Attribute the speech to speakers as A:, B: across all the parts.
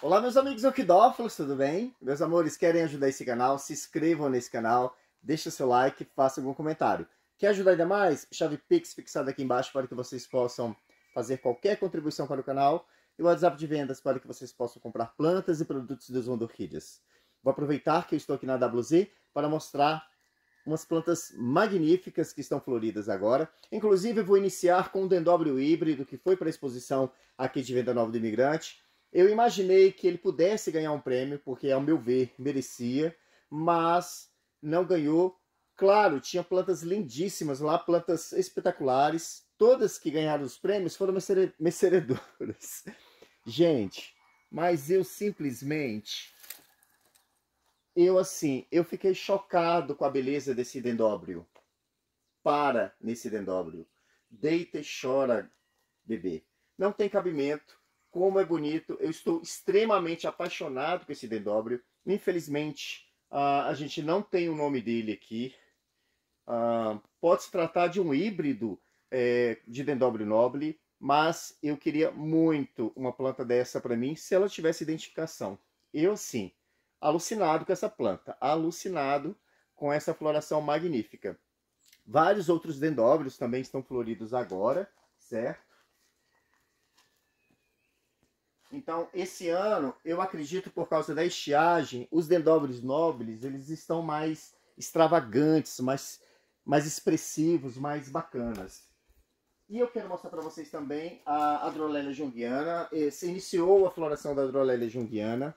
A: Olá meus amigos orquidófilos, tudo bem? Meus amores, querem ajudar esse canal? Se inscrevam nesse canal, deixem seu like, façam algum comentário. Quer ajudar ainda mais? Chave Pix fixada aqui embaixo para que vocês possam fazer qualquer contribuição para o canal. E o WhatsApp de vendas para que vocês possam comprar plantas e produtos dos mundo Vou aproveitar que eu estou aqui na WZ para mostrar umas plantas magníficas que estão floridas agora. Inclusive, vou iniciar com um dendróbio híbrido que foi para a exposição aqui de Venda Nova do Imigrante. Eu imaginei que ele pudesse ganhar um prêmio, porque, ao meu ver, merecia, mas não ganhou. Claro, tinha plantas lindíssimas lá, plantas espetaculares. Todas que ganharam os prêmios foram merecedoras. Gente, mas eu simplesmente. Eu, assim, eu fiquei chocado com a beleza desse dendóbrio. Para nesse dendóbrio. Deita e chora, bebê. Não tem cabimento como é bonito. Eu estou extremamente apaixonado com esse DW. Infelizmente, ah, a gente não tem o nome dele aqui. Ah, pode se tratar de um híbrido é, de DW noble, mas eu queria muito uma planta dessa para mim, se ela tivesse identificação. Eu, sim, alucinado com essa planta, alucinado com essa floração magnífica. Vários outros dendróbios também estão floridos agora, certo? Então, esse ano, eu acredito por causa da estiagem, os dendrobres nobres, eles estão mais extravagantes, mais, mais expressivos, mais bacanas. E eu quero mostrar para vocês também a Adrolélia junguiana. É, se iniciou a floração da Adrolélia junguiana.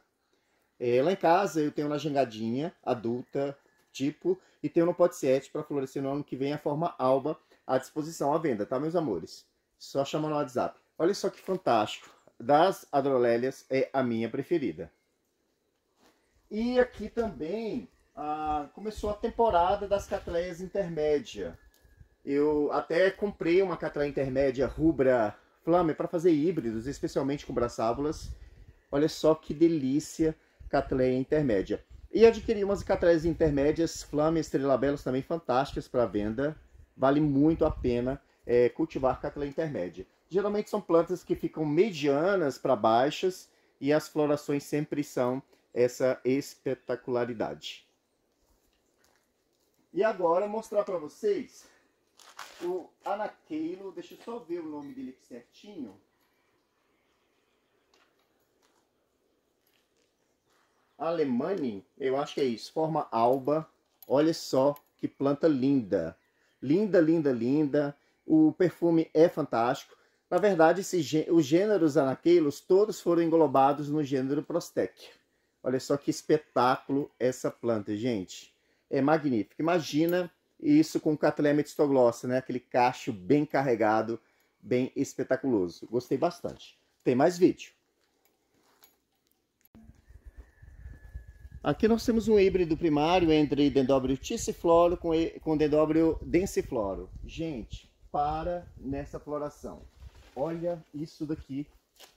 A: É, lá em casa eu tenho na jangadinha, adulta, tipo, e tenho no potsete para florescer no ano que vem a forma alba à disposição à venda, tá, meus amores? Só chama no WhatsApp. Olha só que fantástico das Adrolélias é a minha preferida. E aqui também ah, começou a temporada das catleias intermédia. Eu até comprei uma catleia intermédia rubra flame para fazer híbridos, especialmente com braçábulas. Olha só que delícia catleia intermédia. E adquiri umas catleias intermédias flame estrelabelos também fantásticas para venda. Vale muito a pena é, cultivar catleia intermédia. Geralmente são plantas que ficam medianas para baixas e as florações sempre são essa espetacularidade. E agora mostrar para vocês o anakeilo, deixa eu só ver o nome dele aqui certinho. Alemani, eu acho que é isso, forma alba. Olha só que planta linda. Linda, linda, linda. O perfume é fantástico. Na verdade, esse, os gêneros anaqueilos todos foram englobados no gênero Prostec. Olha só que espetáculo essa planta, gente. É magnífico. Imagina isso com Catlea metistoglossa, né? Aquele cacho bem carregado, bem espetaculoso. Gostei bastante. Tem mais vídeo. Aqui nós temos um híbrido primário entre Dendobrio tissifloro com, com Dendobrio densifloro. Gente, para nessa floração. Olha isso daqui,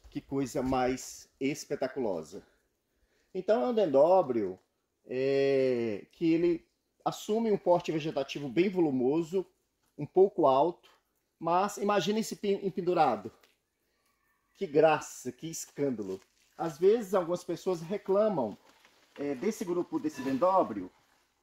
A: que coisa mais espetaculosa. Então é um dendróbrio é, que ele assume um porte vegetativo bem volumoso, um pouco alto, mas imagine esse empendurado. Que graça, que escândalo. Às vezes algumas pessoas reclamam é, desse grupo, desse dendróbrio,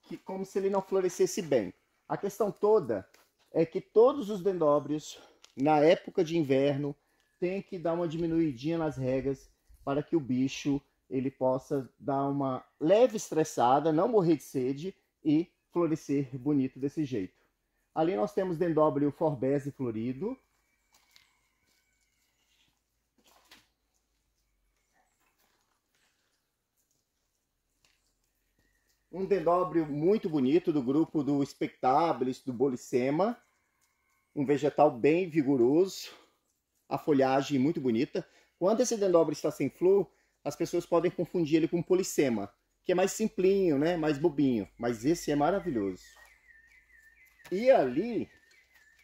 A: que como se ele não florescesse bem. A questão toda é que todos os dendróbrios na época de inverno, tem que dar uma diminuidinha nas regras para que o bicho ele possa dar uma leve estressada, não morrer de sede e florescer bonito desse jeito. Ali nós temos Dendobrio forbese florido. Um Dendobrio muito bonito do grupo do Spectabilis, do Bolicema um vegetal bem vigoroso, a folhagem muito bonita. Quando esse dendobre está sem flor, as pessoas podem confundir ele com policema, que é mais simplinho, né? mais bobinho, mas esse é maravilhoso. E ali,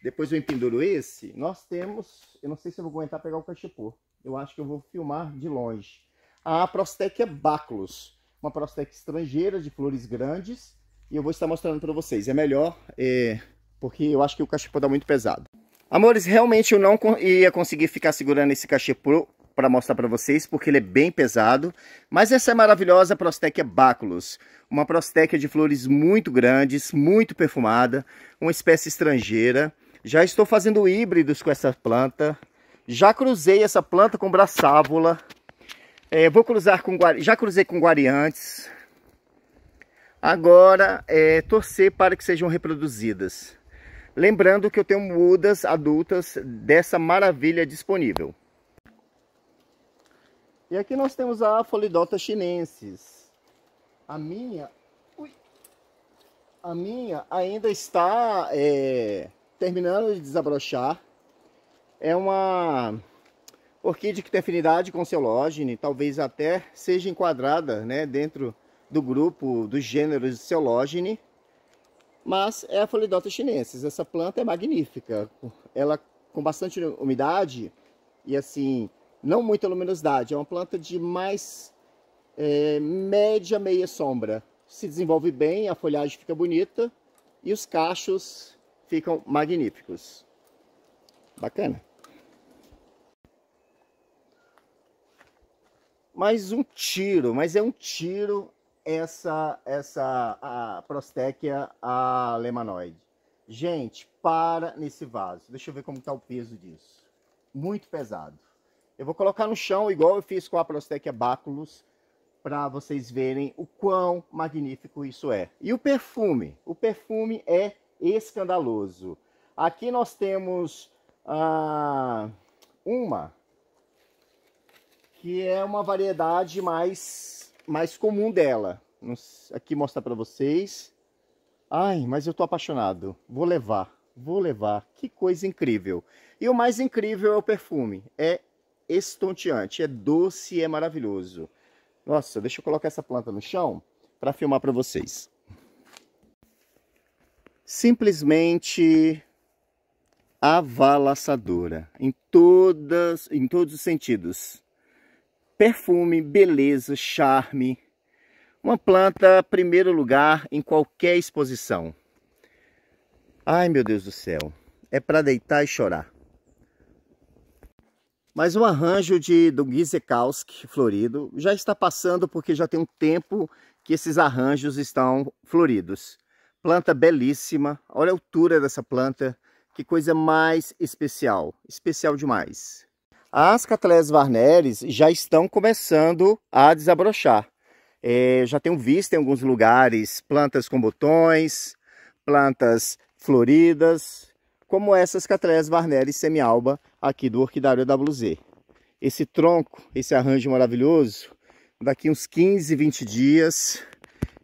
A: depois eu empenduro esse, nós temos, eu não sei se eu vou aguentar pegar o cachepô, eu acho que eu vou filmar de longe. A Prostechia é baculus, uma Prostechia estrangeira de flores grandes, e eu vou estar mostrando para vocês. É melhor... É porque eu acho que o cachepô dá muito pesado. Amores, realmente eu não ia conseguir ficar segurando esse cachepô para mostrar para vocês, porque ele é bem pesado. Mas essa é maravilhosa Prostéquia Baculus. Uma prostéquia de flores muito grandes, muito perfumada, uma espécie estrangeira. Já estou fazendo híbridos com essa planta. Já cruzei essa planta com braçávola. É, vou cruzar com já cruzei com guariantes. Agora é torcer para que sejam reproduzidas. Lembrando que eu tenho mudas adultas dessa maravilha disponível. E aqui nós temos a Folidota chinensis. A minha, ui, a minha ainda está é, terminando de desabrochar. É uma orquídea que tem afinidade com Ceologene, talvez até seja enquadrada né, dentro do grupo dos gêneros de Ceologene. Mas é a folidota chinensis. Essa planta é magnífica. Ela com bastante umidade e assim, não muita luminosidade. É uma planta de mais é, média meia sombra. Se desenvolve bem, a folhagem fica bonita e os cachos ficam magníficos. Bacana. Mais um tiro, mas é um tiro essa essa a prostéquia a lemanoide. Gente, para nesse vaso. Deixa eu ver como está o peso disso. Muito pesado. Eu vou colocar no chão, igual eu fiz com a prostéquia baculus, para vocês verem o quão magnífico isso é. E o perfume? O perfume é escandaloso. Aqui nós temos ah, uma que é uma variedade mais mais comum dela. Aqui mostrar para vocês. Ai, mas eu tô apaixonado. Vou levar, vou levar. Que coisa incrível. E o mais incrível é o perfume. É estonteante, é doce, é maravilhoso. Nossa, deixa eu colocar essa planta no chão para filmar para vocês. Simplesmente avalaçadora em todas, em todos os sentidos perfume, beleza, charme. Uma planta, primeiro lugar, em qualquer exposição. Ai, meu Deus do céu. É para deitar e chorar. Mas o arranjo de do Gizekowski florido já está passando porque já tem um tempo que esses arranjos estão floridos. Planta belíssima. Olha a altura dessa planta. Que coisa mais especial. Especial demais as cataleias Varneres já estão começando a desabrochar. É, já tenho visto em alguns lugares plantas com botões, plantas floridas, como essas cataleias Varneres semialba aqui do Orquidário WZ. Esse tronco, esse arranjo maravilhoso, daqui uns 15, 20 dias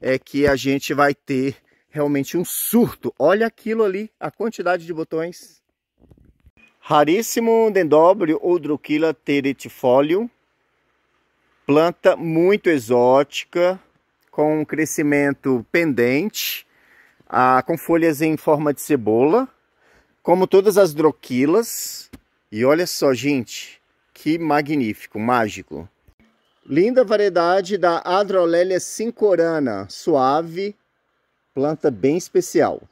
A: é que a gente vai ter realmente um surto. Olha aquilo ali, a quantidade de botões. Raríssimo dendróbio ou droquila teretifólio, planta muito exótica, com um crescimento pendente, ah, com folhas em forma de cebola, como todas as droquilas. E olha só, gente, que magnífico, mágico. Linda variedade da Adrolélia cincorana, suave, planta bem especial.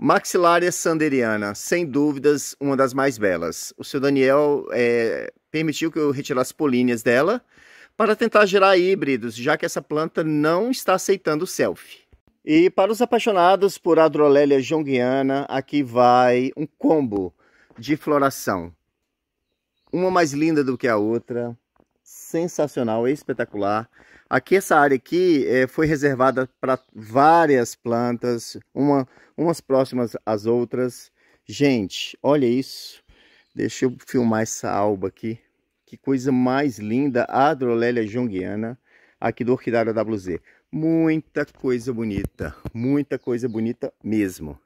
A: Maxilária sanderiana, sem dúvidas, uma das mais belas. O seu Daniel é, permitiu que eu retirasse políneas dela para tentar gerar híbridos, já que essa planta não está aceitando selfie. E para os apaixonados por Adrolélia jonguiana, aqui vai um combo de floração. Uma mais linda do que a outra, sensacional, espetacular. Aqui essa área aqui é, foi reservada para várias plantas, uma, umas próximas às outras. Gente, olha isso. Deixa eu filmar essa alba aqui. Que coisa mais linda, a Adrolélia junguiana, aqui do Orquidário WZ. Muita coisa bonita, muita coisa bonita mesmo.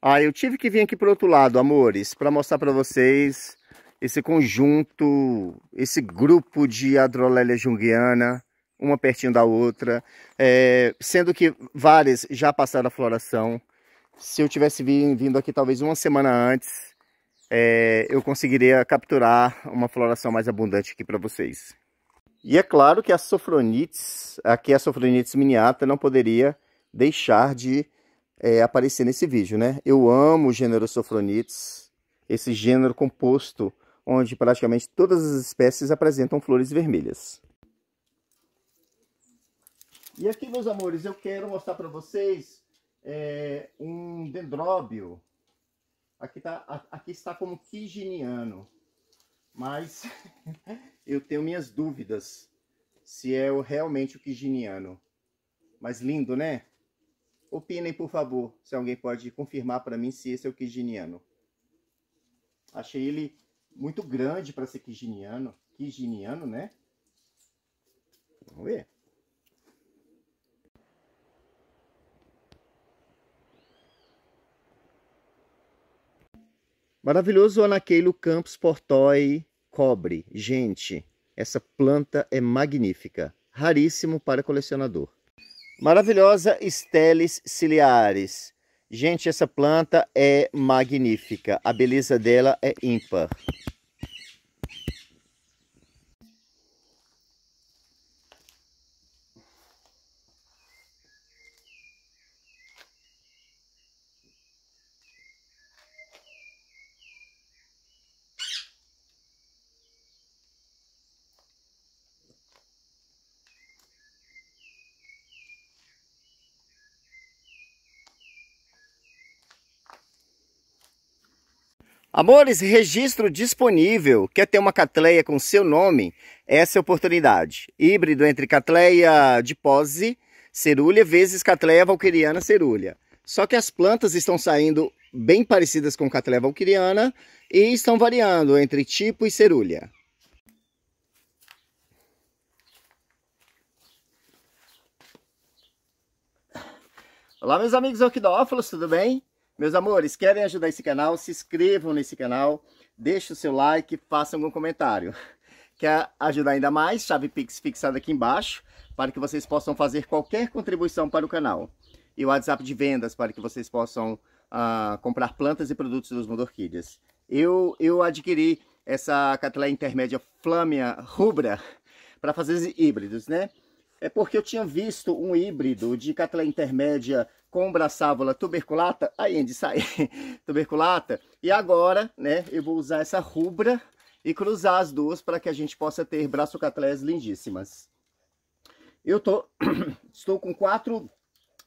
A: Ah, eu tive que vir aqui para outro lado, amores, para mostrar para vocês esse conjunto, esse grupo de Adrolélia junguiana, uma pertinho da outra, é, sendo que várias já passaram a floração. Se eu tivesse vindo aqui talvez uma semana antes, é, eu conseguiria capturar uma floração mais abundante aqui para vocês. E é claro que a sofronites, aqui a sofronites miniata, não poderia deixar de é, aparecer nesse vídeo, né? Eu amo o gênero sofronites, esse gênero composto onde praticamente todas as espécies apresentam flores vermelhas. E aqui, meus amores, eu quero mostrar para vocês é, um dendróbio. Aqui, tá, aqui está como quijiniano, mas eu tenho minhas dúvidas se é realmente o quijiniano. Mas lindo, né? Opinem, por favor, se alguém pode confirmar para mim se esse é o quijiniano. Achei ele muito grande para ser quijiniano, quijiniano, né? Vamos ver. Maravilhoso Anaqueilo Campos Portói Cobre. Gente, essa planta é magnífica. Raríssimo para colecionador. Maravilhosa Stelis ciliares. Gente, essa planta é magnífica. A beleza dela é ímpar. Amores, registro disponível. Quer ter uma catleia com seu nome? Essa é a oportunidade. Híbrido entre catleia de pose, cerúlea, vezes catleia valquiriana cerúlea. Só que as plantas estão saindo bem parecidas com catleia valquiriana e estão variando entre tipo e cerúlea. Olá meus amigos é orquidófilos, tudo bem? Meus amores, querem ajudar esse canal? Se inscrevam nesse canal, deixe o seu like, façam algum comentário. Quer ajudar ainda mais? Chave Pix fixada aqui embaixo, para que vocês possam fazer qualquer contribuição para o canal. E o WhatsApp de vendas, para que vocês possam uh, comprar plantas e produtos dos Mundo Orquídeas. Eu, eu adquiri essa cataleia intermédia Flâmia rubra para fazer híbridos, né? É porque eu tinha visto um híbrido de cataleia intermédia com sávola tuberculata, aí de sai, tuberculata, e agora, né, eu vou usar essa rubra e cruzar as duas para que a gente possa ter braçocatleias lindíssimas. Eu tô, estou com quatro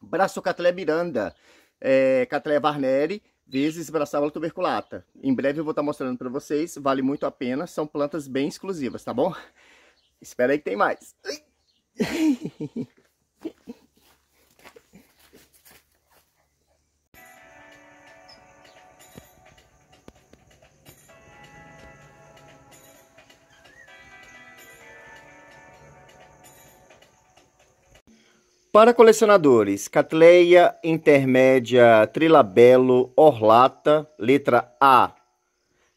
A: braçocatleia miranda, é, catleia varneri, vezes braçávola tuberculata. Em breve eu vou estar tá mostrando para vocês, vale muito a pena, são plantas bem exclusivas, tá bom? Espera aí que tem mais. Para colecionadores, Catleia intermédia Trilabelo Orlata, letra A.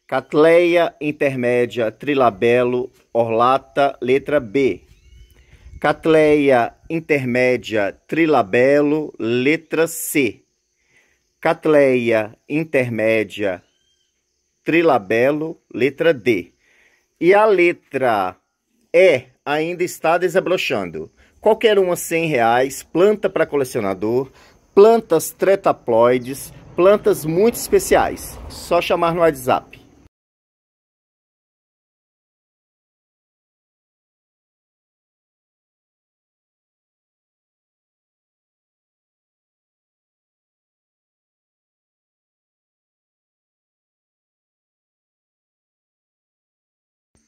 A: Catleia intermédia Trilabelo Orlata, letra B. Catleia intermédia Trilabelo, letra C. Catleia intermédia Trilabelo, letra D. E a letra E ainda está desabrochando qualquer uma 100 reais, planta para colecionador, plantas tretaploides, plantas muito especiais. Só chamar no WhatsApp.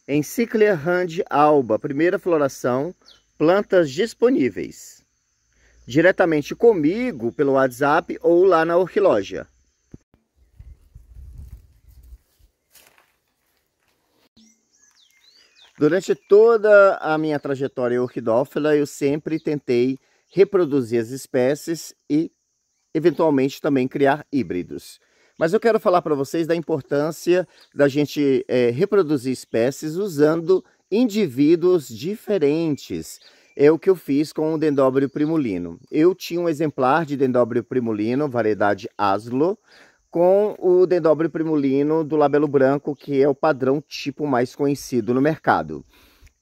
A: Enciclia rand alba, primeira floração, plantas disponíveis. Diretamente comigo pelo WhatsApp ou lá na Orquiloja. Durante toda a minha trajetória orquidófila, eu sempre tentei reproduzir as espécies e, eventualmente, também criar híbridos. Mas eu quero falar para vocês da importância da gente é, reproduzir espécies usando indivíduos diferentes. É o que eu fiz com o dendrobio primulino. Eu tinha um exemplar de dendrobio primulino, variedade Aslo, com o dendrobio primulino do labelo branco, que é o padrão tipo mais conhecido no mercado.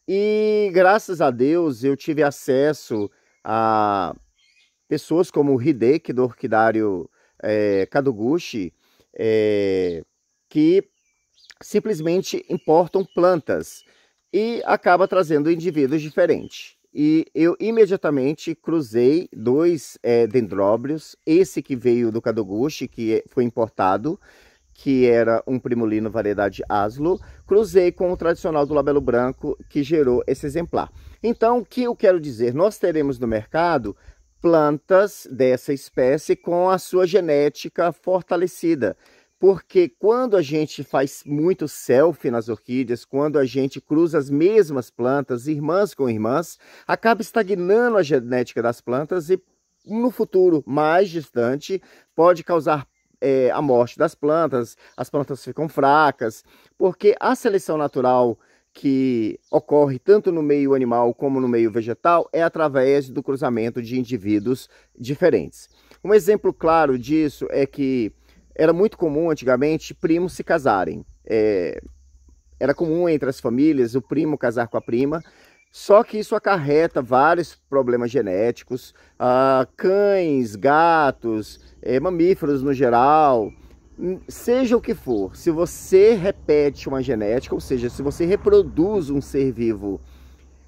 A: E graças a Deus eu tive acesso a pessoas como o Hideki, do Orquidário é, Kadoguchi, é, que simplesmente importam plantas e acaba trazendo indivíduos diferentes. E eu imediatamente cruzei dois é, dendróbrios, esse que veio do Kadoguchi, que é, foi importado, que era um primulino variedade aslo, cruzei com o tradicional do labelo branco, que gerou esse exemplar. Então, o que eu quero dizer? Nós teremos no mercado plantas dessa espécie com a sua genética fortalecida porque quando a gente faz muito selfie nas orquídeas, quando a gente cruza as mesmas plantas, irmãs com irmãs, acaba estagnando a genética das plantas e no futuro mais distante pode causar é, a morte das plantas, as plantas ficam fracas, porque a seleção natural que ocorre tanto no meio animal como no meio vegetal é através do cruzamento de indivíduos diferentes. Um exemplo claro disso é que era muito comum antigamente primos se casarem. É, era comum entre as famílias o primo casar com a prima, só que isso acarreta vários problemas genéticos, ah, cães, gatos, é, mamíferos no geral, hum, seja o que for, se você repete uma genética, ou seja, se você reproduz um ser vivo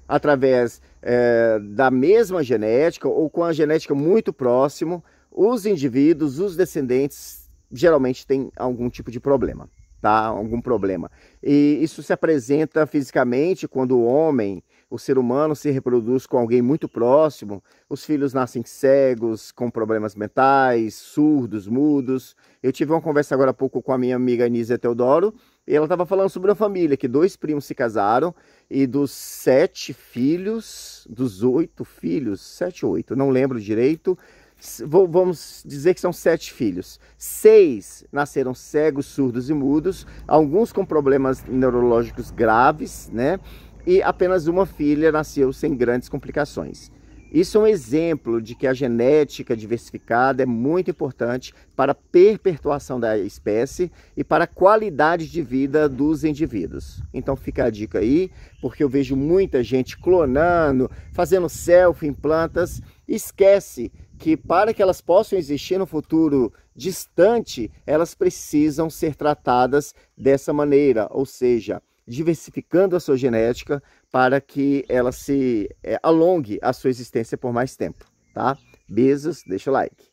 A: através é, da mesma genética ou com a genética muito próximo, os indivíduos, os descendentes geralmente tem algum tipo de problema, tá? Algum problema. E isso se apresenta fisicamente quando o homem, o ser humano, se reproduz com alguém muito próximo. Os filhos nascem cegos, com problemas mentais, surdos, mudos. Eu tive uma conversa agora há pouco com a minha amiga Anísia Teodoro. E ela estava falando sobre uma família que dois primos se casaram e dos sete filhos, dos oito filhos, sete ou oito, não lembro direito, vamos dizer que são sete filhos. Seis nasceram cegos, surdos e mudos, alguns com problemas neurológicos graves, né? E apenas uma filha nasceu sem grandes complicações. Isso é um exemplo de que a genética diversificada é muito importante para a perpetuação da espécie e para a qualidade de vida dos indivíduos. Então fica a dica aí, porque eu vejo muita gente clonando, fazendo selfie em plantas, esquece que para que elas possam existir no futuro distante, elas precisam ser tratadas dessa maneira, ou seja, diversificando a sua genética para que ela se é, alongue a sua existência por mais tempo, tá? Beijos, deixa o like.